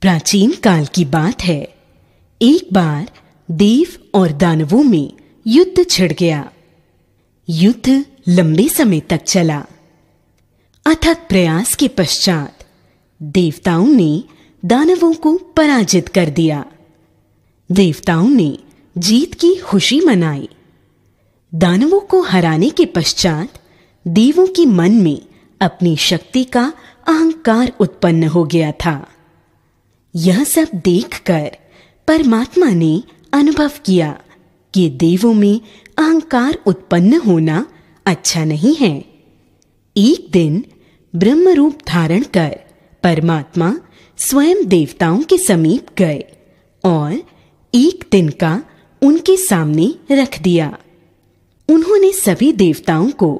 प्राचीन काल की बात है एक बार देव और दानवों में युद्ध छिड़ गया युद्ध लंबे समय तक चला अथक प्रयास के पश्चात देवताओं ने दानवों को पराजित कर दिया देवताओं ने जीत की खुशी मनाई दानवों को हराने के पश्चात देवों के मन में अपनी शक्ति का अहंकार उत्पन्न हो गया था यह सब देखकर परमात्मा ने अनुभव किया कि देवों में अहंकार उत्पन्न होना अच्छा नहीं है एक दिन ब्रह्म रूप धारण कर परमात्मा स्वयं देवताओं के समीप गए और एक दिन का उनके सामने रख दिया उन्होंने सभी देवताओं को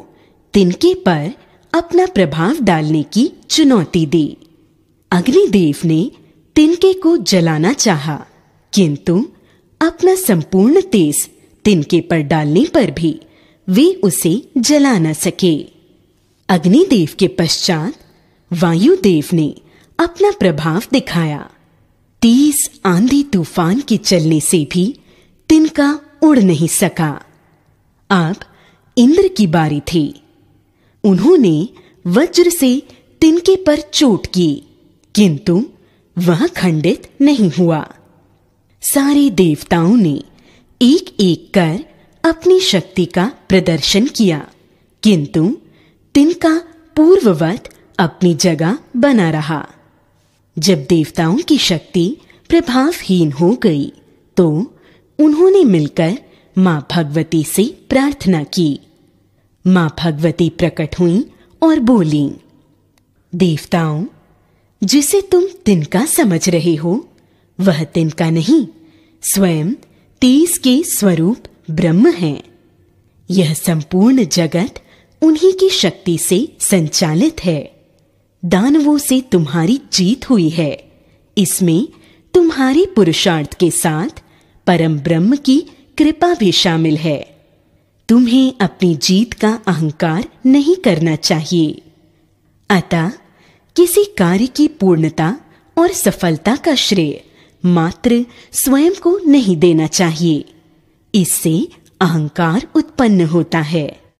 तिनके पर अपना प्रभाव डालने की चुनौती दी अग्निदेव ने तिनके को जलाना चाहा, किंतु अपना संपूर्ण तेज तिनके पर डालने पर भी वे उसे जला न सके अग्निदेव के पश्चात वायुदेव ने अपना प्रभाव दिखाया तीस आंधी तूफान के चलने से भी तिनका उड़ नहीं सका आप इंद्र की बारी थी उन्होंने वज्र से तिनके पर चोट की किंतु वह खंडित नहीं हुआ सारे देवताओं ने एक एक कर अपनी शक्ति का प्रदर्शन किया किंतु तिनका पूर्ववत अपनी जगह बना रहा जब देवताओं की शक्ति प्रभावहीन हो गई तो उन्होंने मिलकर मां भगवती से प्रार्थना की मां भगवती प्रकट हुई और बोली देवताओं जिसे तुम तिनका समझ रहे हो वह तिनका नहीं स्वयं तेज के स्वरूप ब्रह्म है यह संपूर्ण जगत उन्हीं की शक्ति से संचालित है दानवों से तुम्हारी जीत हुई है इसमें तुम्हारे पुरुषार्थ के साथ परम ब्रह्म की कृपा भी शामिल है तुम्हें अपनी जीत का अहंकार नहीं करना चाहिए अतः किसी कार्य की पूर्णता और सफलता का श्रेय मात्र स्वयं को नहीं देना चाहिए इससे अहंकार उत्पन्न होता है